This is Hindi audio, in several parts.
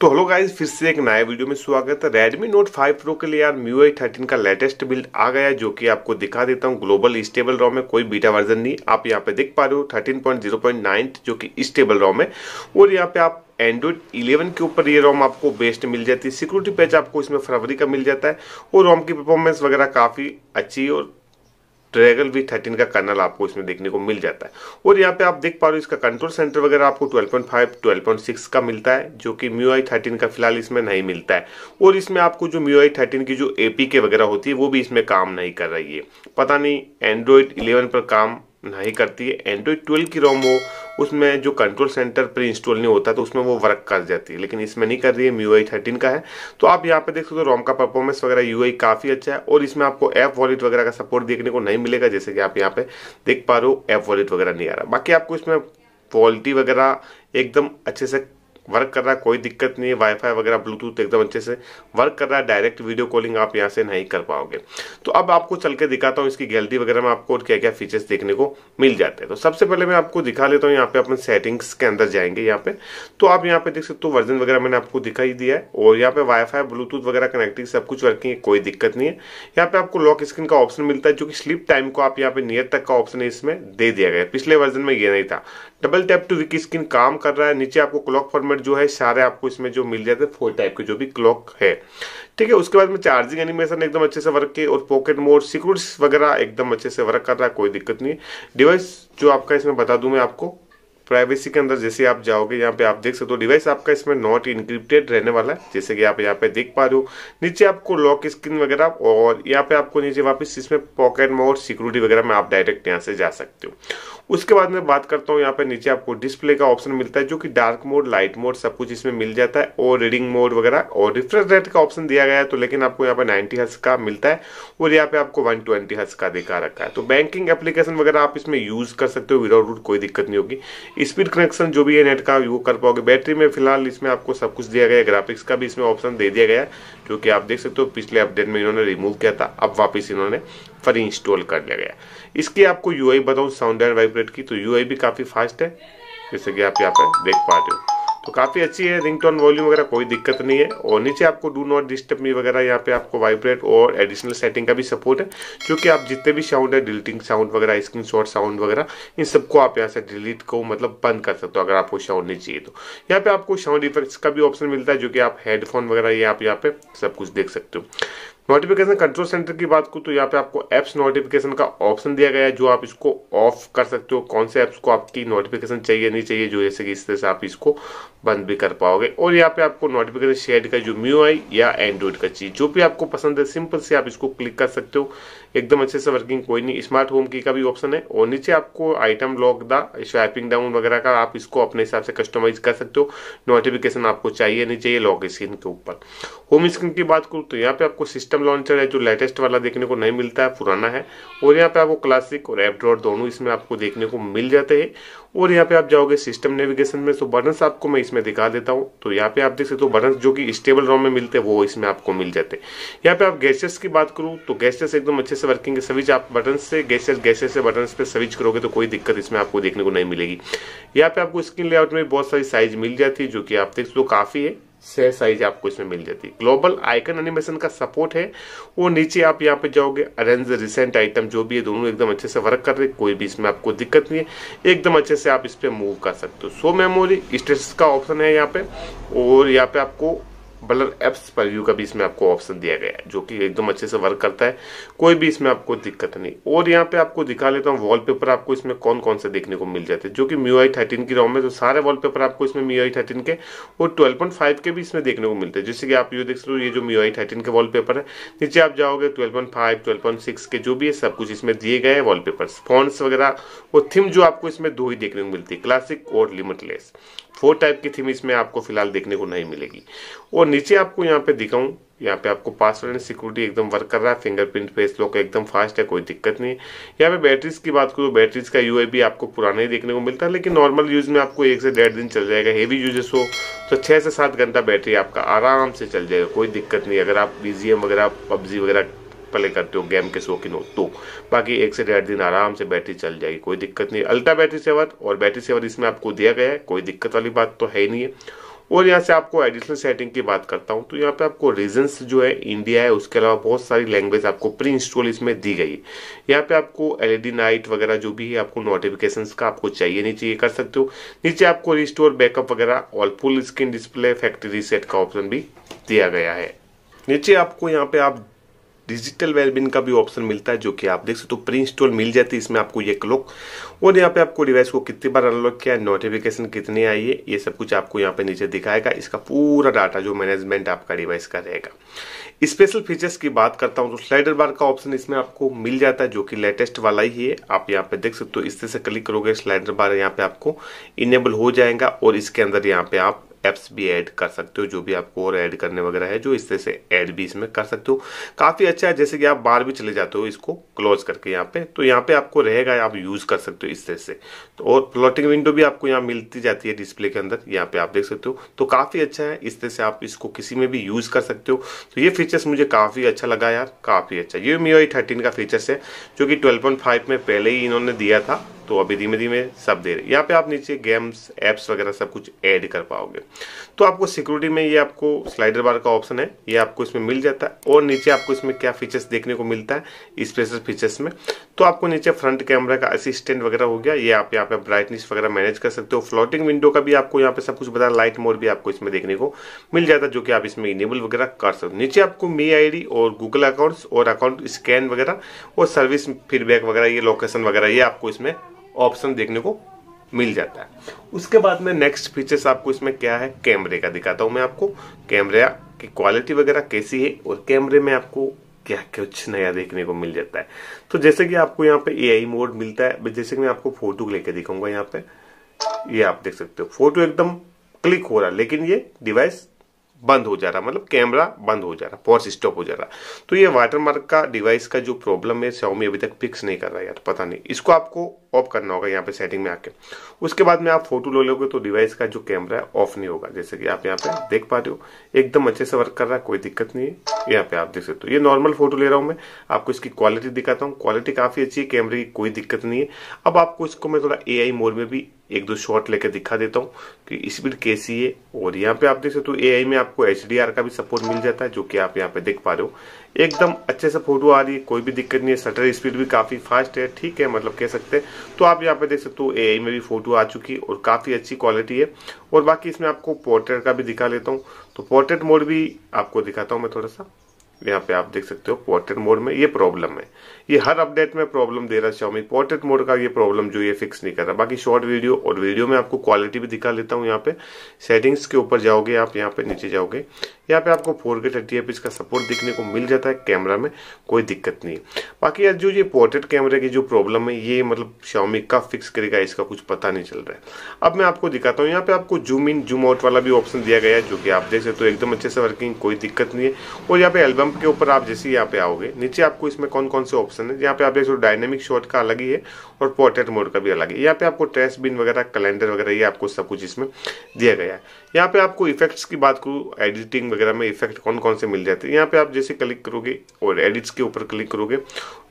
तो हेलो गाइस फिर से एक नया वीडियो में स्वागत है रेडमी नोट 5 प्रो के लिए यार आई थर्टीन का लेटेस्ट बिल्ड आ गया है जो कि आपको दिखा देता हूँ ग्लोबल स्टेबल रॉम में कोई बीटा वर्जन नहीं आप यहाँ पे देख पा रहे हो 13.0.9 जो कि स्टेबल रॉम है और यहाँ पे आप एंड्रॉइड 11 के ऊपर ये रोम आपको बेस्ट मिल जाती है सिक्योरिटी पैच आपको इसमें फरवरी का मिल जाता है और रोम की परफॉर्मेंस वगैरह काफ़ी अच्छी और ट्रैगल वी थर्टीन का कर्नल आपको इसमें देखने को मिल जाता है और यहाँ पे आप देख पा रहे हो इसका कंट्रोल सेंटर वगैरह आपको 12.5, 12.6 का मिलता है जो कि म्यू आई थर्टीन का फिलहाल इसमें नहीं मिलता है और इसमें आपको जो म्यू आई थर्टीन की जो एपी के वगैरह होती है वो भी इसमें काम नहीं कर रही है पता नहीं एंड्रॉयड इलेवन पर काम नहीं करती है एंड्रॉयड ट्वेल्व की रोम हो उसमें जो कंट्रोल सेंटर प्री इंस्टॉल नहीं होता तो उसमें वो वर्क कर जाती है लेकिन इसमें नहीं कर रही है यू आई थर्टीन का है तो आप यहाँ पे देख सकते हो रोम का परफॉर्मेंस वगैरह यू आई काफ़ी अच्छा है और इसमें आपको ऐप वॉलेट वगैरह का सपोर्ट देखने को नहीं मिलेगा जैसे कि आप यहाँ पे देख पा रहे हो ऐप वॉलेट वगैरह नहीं आ रहा बाकी आपको इसमें क्वालिटी वगैरह एकदम अच्छे से वर्क कर रहा है कोई दिक्कत नहीं है वाईफाई वगैरह ब्लूटूथ एकदम अच्छे से वर्क कर रहा है डायरेक्ट वीडियो कॉलिंग आप यहाँ से नहीं कर पाओगे तो अब आपको चल के दिखाता हूँ इसकी गैलरी वगैरह में आपको क्या क्या फीचर्स देखने को मिल जाते हैं तो सबसे पहले मैं आपको दिखा लेता हूँ यहाँ पे अपने सेटिंग्स के अंदर जाएंगे यहाँ पे तो आप यहाँ पे देख सकते हो वर्जन वगैरह मैंने आपको दिखाई दिया है और यहाँ पे वाईफाई ब्लूटूथ वगैरह कनेक्टिंग सब कुछ वर्किंग है कोई दिक्कत नहीं है यहाँ पे आपको लॉक स्क्रीन का ऑप्शन मिलता है जो कि स्लिप टाइम को आप यहाँ पे नियर तक का ऑप्शन है इसमें दे दिया गया पिछले वर्जन में ये नहीं था double tap to wake screen काम कर रहा है नीचे आपको क्लॉक फॉर्मेट कंपोनेंट जो है सारे आपको इसमें जो मिल जाते हैं फोर टाइप के जो भी क्लॉक है ठीक है उसके बाद में चार्जिंग एनिमेशन एकदम अच्छे से वर्क किए और पॉकेट मोड सिक्योरिट्स वगैरह एकदम अच्छे से वर्क कर रहा है कोई दिक्कत नहीं डिवाइस जो आपका इसमें बता दूं मैं आपको प्राइवेसी के अंदर जैसे आप जाओगे यहाँ पे आप देख सकते हो डिवाइस आपका इसमें नॉट इनक्रिप्टेड रहने वाला है जैसे कि आप यहाँ पे देख पा रहे हो नीचे आपको लॉक स्क्रीन वगैरह और यहाँ पे आपको नीचे वापस इसमें पॉकेट मोड सिक्योरिटी वगैरह में आप डायरेक्ट यहाँ से जा सकते हो उसके बाद मैं बात करता हूँ यहाँ पे नीचे आपको डिस्प्ले का ऑप्शन मिलता है जो कि डार्क मोड लाइट मोड सब कुछ इसमें मिल जाता है और रीडिंग मोड वगैरह और रिफ्रेश रेट का ऑप्शन दिया गया है तो लेकिन आपको यहाँ पे 90 हर्स का मिलता है और यहाँ पे आपको 120 हर्स का दिखा रखा है तो बैंकिंग एप्लीकेशन वगैरह आप इसमें यूज कर सकते हो विदाउट रूट कोई दिक्कत नहीं होगी स्पीड कनेक्शन जो भी है नेट का वो कर पाओगे बैटरी में फिलहाल इसमें आपको सब कुछ दिया गया है ग्राफिक्स का भी इसमें ऑप्शन दे दिया गया है जो कि आप देख सकते हो पिछले अपडेट में इन्होंने रिमूव किया था अब वापस इन्होंने फरी इंस्टॉल कर लिया गया इसकी आपको यूआई बताऊं साउंड एंड वाइब्रेट की तो यूआई भी काफ़ी फास्ट है जैसे कि आप यहाँ पर देख पा रहे हो तो काफ़ी अच्छी है रिंगटोन वॉल्यूम वगैरह कोई दिक्कत नहीं है और नीचे आपको डू नॉट डिस्टर्ब मी वगैरह यहाँ पे आपको वाइब्रेट और एडिशनल सेटिंग का भी सपोर्ट है क्योंकि आप जितने भी साउंड है डिलीटिंग साउंड वगैरह स्क्रीन शॉट साउंड वगैरह इन सबको आप यहाँ से डिलीट को मतलब बंद कर सकते हो अगर आपको साउंड नहीं चाहिए तो यहाँ पे आपको साउंड इफेक्ट्स का भी ऑप्शन मिलता है जो कि आप हेडफोन वगैरह ये आप यहाँ पर सब कुछ देख सकते हो नोटिफिकेशन कंट्रोल सेंटर की बात को तो यहाँ पे आपको एप्स नोटिफिकेशन का ऑप्शन दिया गया है जो आप इसको ऑफ कर सकते हो कौन से एप्स को आपकी नोटिफिकेशन चाहिए नहीं चाहिए जो जैसे कि इस तरह से आप इसको बंद भी कर पाओगे और यहाँ पे आपको नोटिफिकेशन शेड का जो म्यू आई या एंड्रॉइड का चीज जो भी आपको पसंद है सिंपल से आप इसको क्लिक कर सकते हो एकदम अच्छे से वर्किंग कोई नहीं स्मार्ट होम की का भी ऑप्शन है और नीचे आपको item lock the swiping down वगैरह का आप इसको अपने हिसाब से कस्टमाइज कर सकते हो नोटिफिकेशन आपको चाहिए नहीं चाहिए लॉक स्क्रीन के ऊपर होम स्क्रीन की बात करूँ तो यहाँ पे आपको सिस्टम लॉन्चर है जो लेटेस्ट वाला देखने को नहीं मिलता है पुराना है और यहाँ पे आपको क्लासिक और एपड्रॉड दोनों इसमें आपको देखने को मिल जाते हैं और यहाँ पे आप जाओगे सिस्टम नेविगेशन में तो बटन आपको मैं इसमें दिखा देता हूँ तो यहाँ पे आप देख सकते हो बटन जो कि स्टेबल रॉम में मिलते हैं वो इसमें आपको मिल जाते हैं यहाँ पे आप गैसेस की बात करूँ तो गैसेस एकदम अच्छे से वर्किंग है स्विच आप बटन से गैसेस गैसेस से बटन पे स्विच करोगे तो कोई दिक्कत इसमें आपको देखने को नहीं मिलेगी यहाँ पे आपको स्क्रीन लेआउट में बहुत सारी साइज मिल जाती है जो कि आप देख सकते हो काफ़ी है से साइज आपको इसमें मिल जाती है ग्लोबल आइकन एनिमेशन का सपोर्ट है वो नीचे आप यहाँ पे जाओगे अरेंज रिसेंट आइटम जो भी है दोनों एकदम अच्छे से वर्क कर रहे कोई भी इसमें आपको दिक्कत नहीं है एकदम अच्छे से आप इस पर मूव कर सकते हो सो मेमोरी स्टेटस का ऑप्शन है यहाँ पे और यहाँ पे आपको ब्लर मतलब एप्स पर यू का भी इसमें आपको ऑप्शन दिया गया है जो कि एकदम अच्छे से वर्क करता है कोई भी इसमें आपको दिक्कत नहीं और यहाँ पे आपको दिखा लेता हूँ वॉलपेपर आपको इसमें कौन कौन से देखने को मिल जाते हैं जो कि म्यू आई थर्टीन की रोम है तो सारे वॉलपेपर आपको इसमें म्यू आई थर्टीन के और ट्वेल्व पॉइंट फाइव के भी इसमें देखने को मिलते हैं जैसे कि आप ये देख सकते हो ये जो म्यू आई थर्टीन के वॉल पेपर है नीचे आप जाओगे twelve point five twelve point six के जो भी है सब कुछ इसमें दिए गए हैं वॉलपेपर्स फॉन्ट्स वगैरह और थीम जो आपको इसमें दो ही देखने को मिलती है क्लासिक और लिमिटलेस फोर टाइप की थीम इसमें आपको फिलहाल देखने को नहीं मिलेगी और नीचे आपको यहाँ पे दिखाऊं यहाँ पे आपको पासवर्ड एंड सिक्योरिटी एकदम वर्क कर रहा है फिंगरप्रिंट फेस लॉक एकदम फास्ट है कोई दिक्कत नहीं है यहाँ पे बैटरीज की बात करूँ बैटरीज का यू भी आपको पुराना ही देखने को मिलता है लेकिन नॉर्मल यूज में आपको एक से डेढ़ दिन चल जाएगा हेवी यूजेस हो तो छः से सात घंटा बैटरी आपका आराम से चल जाएगा कोई दिक्कत नहीं अगर आप बीजीएम वगैरह पबजी वगैरह प्ले करते हो गेम के शौकीन हो तो बाकी एक से डेढ़ दिन आराम से बैटरी चल जाएगी कोई दिक्कत नहीं अल्ट्रा बैटरी सेवर और बैटरी सेवर इसमें आपको दिया गया है कोई दिक्कत वाली बात तो है ही नहीं है और यहाँ से आपको एडिशनल सेटिंग की बात करता हूँ तो यहाँ पे आपको रीजन्स जो है इंडिया है उसके अलावा बहुत सारी लैंग्वेज आपको प्री इंस्टॉल इसमें दी गई है यहाँ पे आपको एलईडी नाइट e वगैरह जो भी है आपको नोटिफिकेशंस का आपको चाहिए नहीं चाहिए कर सकते हो नीचे आपको रिस्टोर बैकअप वगैरह और full screen display factory reset का ऑप्शन भी दिया गया है नीचे आपको यहाँ पे आप डिजिटल वेलबिन का भी ऑप्शन मिलता है जो कि आप देख सकते हो तो प्री इंस्टॉल मिल जाती है इसमें आपको ये क्लॉक और यहाँ पे आपको डिवाइस को कितनी बार अनलॉक किया है नोटिफिकेशन कितने आई है ये सब कुछ आपको यहाँ पे नीचे दिखाएगा इसका पूरा डाटा जो मैनेजमेंट आपका डिवाइस का रहेगा स्पेशल फीचर्स की बात करता हूँ तो स्लाइडर बार का ऑप्शन इसमें आपको मिल जाता है जो कि लेटेस्ट वाला ही है आप यहाँ पे देख सकते हो इससे से क्लिक करोगे स्लाइडर बार यहाँ पे आपको इनेबल हो जाएगा और इसके अंदर यहाँ पे आप एप्स भी ऐड कर सकते हो जो भी आपको और ऐड करने वगैरह है जो इस तरह से ऐड भी इसमें कर सकते हो काफ़ी अच्छा है जैसे कि आप बार भी चले जाते हो इसको क्लोज करके यहाँ पे तो यहाँ पे आपको रहेगा आप यूज़ कर सकते हो इस तरह से तो और प्लॉटिंग विंडो भी आपको यहाँ मिलती जाती है डिस्प्ले के अंदर यहाँ पे आप देख सकते हो तो काफ़ी अच्छा है इस तरह से आप इसको किसी में भी यूज़ कर सकते हो तो ये फीचर्स मुझे काफ़ी अच्छा लगा यार काफ़ी अच्छा ये मी थर्टीन का फीचर्स है जो कि ट्वेल्व में पहले ही इन्होंने दिया था तो अभी धीमे धीमे सब दे रहे यहाँ पे आप नीचे गेम्स एप्स वगैरह सब कुछ ऐड कर पाओगे तो आपको सिक्योरिटी में ये आपको स्लाइडर बार का ऑप्शन है ये आपको इसमें मिल जाता है और नीचे आपको इसमें क्या फीचर्स देखने को मिलता है स्पेशल फीचर्स में तो आपको नीचे फ्रंट कैमरा का असिस्टेंट वगैरह हो गया ये आप यहाँ पे ब्राइटनेस वगैरह मैनेज कर सकते हो फ्लोटिंग विंडो का भी आपको यहाँ पे सब कुछ बता लाइट मोड भी आपको इसमें देखने को मिल जाता है जो कि आप इसमें इनेबल वगैरह कर सकते हो नीचे आपको मे आई और गूगल अकाउंट्स और अकाउंट स्कैन वगैरह और सर्विस फीडबैक वगैरह ये लोकेशन वगैरह ये आपको इसमें ऑप्शन देखने को मिल जाता है उसके बाद में नेक्स्ट फीचर्स आपको इसमें क्या है कैमरे का दिखाता हूँ मैं आपको कैमरा की क्वालिटी वगैरह कैसी है और कैमरे में आपको क्या कुछ नया देखने को मिल जाता है तो जैसे कि आपको यहाँ पे ए मोड मिलता है जैसे कि मैं आपको फोटो लेके दिखाऊंगा यहाँ पे ये आप देख सकते हो फोटो एकदम क्लिक हो रहा है लेकिन ये डिवाइस बंद हो जा रहा मतलब कैमरा बंद हो जा रहा पॉज स्टॉप हो जा रहा तो ये वाटरमार्क का डिवाइस का जो प्रॉब्लम है सौमी अभी तक फिक्स नहीं कर रहा यार पता नहीं इसको आपको ऑफ करना होगा यहाँ पे सेटिंग में आके उसके बाद में आप फोटो लो लोगे तो डिवाइस का जो कैमरा है ऑफ नहीं होगा जैसे कि आप यहाँ पे देख पा रहे हो एकदम अच्छे से वर्क कर रहा है कोई दिक्कत नहीं है यहाँ पे आप देख सकते हो ये नॉर्मल फोटो ले रहा हूँ मैं आपको इसकी क्वालिटी दिखाता हूँ क्वालिटी काफी अच्छी है कैमरे की कोई दिक्कत नहीं है अब आपको इसको मैं थोड़ा ए मोड में भी एक दो शॉट लेकर दिखा देता हूँ कि स्पीड कैसी है और यहाँ पे आप देख सकते हो ए में आपको एच का भी सपोर्ट मिल जाता है जो कि आप यहाँ पे देख पा रहे हो एकदम अच्छे से फोटो आ रही है कोई भी दिक्कत नहीं है शटर स्पीड भी काफ़ी फास्ट है ठीक है मतलब कह सकते हैं तो आप यहाँ पे देख सकते हो ए में भी फोटो आ चुकी है और काफ़ी अच्छी क्वालिटी है और बाकी इसमें आपको पोर्ट्रेट का भी दिखा लेता हूँ तो पोर्ट्रेट मोड भी आपको दिखाता हूँ मैं थोड़ा सा यहाँ पे आप देख सकते हो पोर्ट्रेट मोड में ये प्रॉब्लम है ये हर अपडेट में प्रॉब्लम दे रहा है शाओमी पोर्ट्रेट मोड का ये प्रॉब्लम जो ये फिक्स नहीं कर रहा बाकी शॉर्ट वीडियो और वीडियो में आपको क्वालिटी भी दिखा लेता हूँ यहाँ पे सेटिंग्स के ऊपर जाओगे आप यहाँ पे नीचे जाओगे यहाँ पे आपको फोर के थर्टी एफ इसका सपोर्ट दिखने को मिल जाता है कैमरा में कोई दिक्कत नहीं बाकी यार जो ये पोर्ट्रेट कैमरे की जो प्रॉब्लम है ये मतलब शॉमी कब फिक्स करेगा इसका कुछ पता नहीं चल रहा है अब मैं आपको दिखाता हूँ यहाँ पे आपको जूम इन जूम आउट वाला भी ऑप्शन दिया गया है जो कि आप देख सकते हो तो एकदम अच्छे से वर्किंग कोई दिक्कत नहीं है और यहाँ पे एल्बम के ऊपर आप जैसे यहाँ पे आओगे नीचे आपको इसमें कौन कौन से ऑप्शन है यहाँ पे आप देख सकते हो डायनेमिक शॉट का अलग ही है और पोर्ट्रेट मोड का भी अलग है यहाँ पे आपको ट्रेस बिन वगैरह कैलेंडर वगैरह ये आपको सब कुछ इसमें दिया गया है यहाँ पे आपको इफेक्ट्स की बात करूँ एडिटिंग वगैरह में इफेक्ट कौन कौन से मिल जाते हैं यहाँ पे आप जैसे क्लिक करोगे और एडिट्स के ऊपर क्लिक करोगे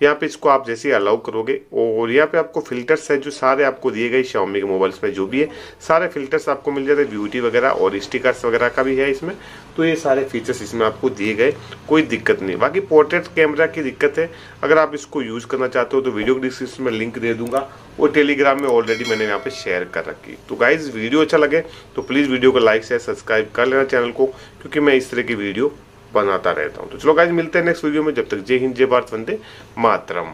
यहाँ पे इसको आप जैसे अलाउ करोगे और यहाँ पे आपको फिल्टर्स है जो सारे आपको दिए गए शाओमी के मोबाइल्स में जो भी है सारे फिल्टर्स आपको मिल जाते हैं ब्यूटी वगैरह और स्टिकर्स वगैरह का भी है इसमें तो ये सारे फीचर्स इसमें आपको दिए गए कोई दिक्कत नहीं बाकी पोर्ट्रेट कैमरा की दिक्कत है अगर आप इसको यूज़ करना चाहते हो तो वीडियो डिस्क्रिप्शन में लिंक दे दूंगा और टेलीग्राम में ऑलरेडी मैंने यहाँ पे शेयर कर रखी तो गाइज वीडियो अच्छा लगे तो प्लीज़ वीडियो को लाइक शेयर सब्सक्राइब कर लेना चैनल को क्योंकि मैं इस तरह की वीडियो बनाता रहता हूँ तो चलो गाइज मिलते हैं नेक्स्ट वीडियो में जब तक जय हिंद जय भारत वंदे मातरम